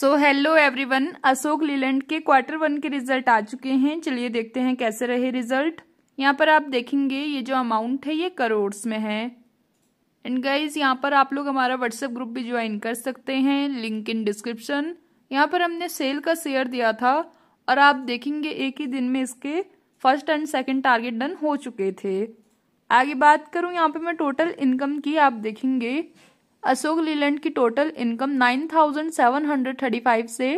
सो hello everyone Ashok Leyland के quarter one के result आ चुके हैं चलिए देखते हैं कैसे रहे रिजल्ट यहाँ पर आप देखेंगे ये जो अमाउंट है ये करोड़ में है एंड गाइज यहाँ पर आप लोग हमारा व्हाट्सएप ग्रुप भी ज्वाइन कर सकते हैं लिंक इन डिस्क्रिप्शन यहाँ पर हमने सेल का शेयर दिया था और आप देखेंगे एक ही दिन में इसके first and second target done हो चुके थे आगे बात करूँ यहाँ पे मैं टोटल इनकम की आप देखेंगे अशोक लीलैंड की टोटल इनकम 9,735 से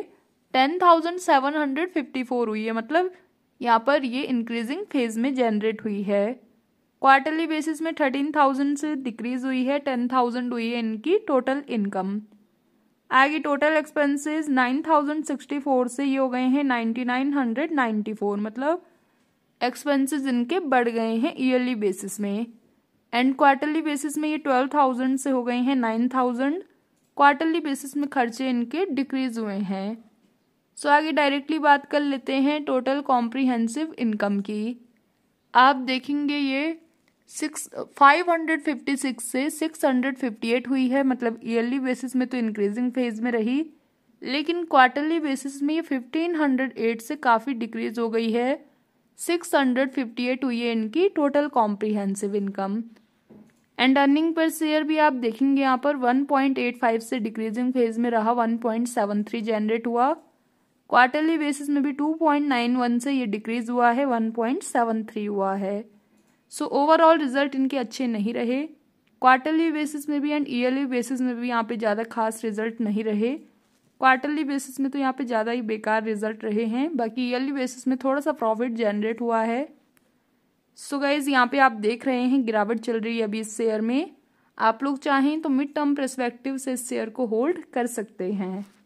10,754 हुई है मतलब यहाँ पर ये इंक्रीजिंग फेज में जनरेट हुई है क्वार्टरली बेसिस में 13,000 से डिक्रीज हुई है 10,000 हुई है इनकी टोटल इनकम आगे टोटल एक्सपेंसेस 9,064 से ये हो गए हैं 9,994 मतलब एक्सपेंसेस इनके बढ़ गए हैं ईयरली बेसिस में एंड क्वार्टरली बेसिस में ये ट्वेल्व थाउजेंड से हो गए हैं नाइन थाउजेंड क्वार्टरली बेसिस में खर्चे इनके डिक्रीज हुए हैं सो so, आगे डायरेक्टली बात कर लेते हैं टोटल कॉम्प्रीहेंसिव इनकम की आप देखेंगे ये six five hundred fifty six से सिक्स हंड्रेड फिफ्टी एट हुई है मतलब ईयरली बेसिस में तो इंक्रीजिंग फेज में रही लेकिन क्वार्टरली बेसिस में ये फिफ्टीन हंड्रेड एट से काफ़ी डिक्रीज हो गई है सिक्स हंड्रेड फिफ्टी एट हुई है इनकी total comprehensive income and earning per share भी आप देखेंगे यहाँ पर 1.85 से डिक्रीजिंग फेज में रहा 1.73 जनरेट हुआ क्वार्टरली बेसिस में भी 2.91 से ये डिक्रीज हुआ है 1.73 हुआ है सो ओवरऑल रिजल्ट इनके अच्छे नहीं रहे क्वार्टरली बेसिस में भी एंड ईयरली बेसिस में भी यहाँ पे ज़्यादा खास रिजल्ट नहीं रहे क्वार्टरली बेसिस में तो यहाँ पे ज़्यादा ही बेकार रिजल्ट रहे हैं बाकी ईयरली बेसिस में थोड़ा सा प्रॉफिट जनरेट हुआ है सो गाइज यहाँ पे आप देख रहे हैं गिरावट चल रही है अभी इस शेयर में आप लोग चाहें तो मिड टर्म परस्पेक्टिव से इस शेयर को होल्ड कर सकते हैं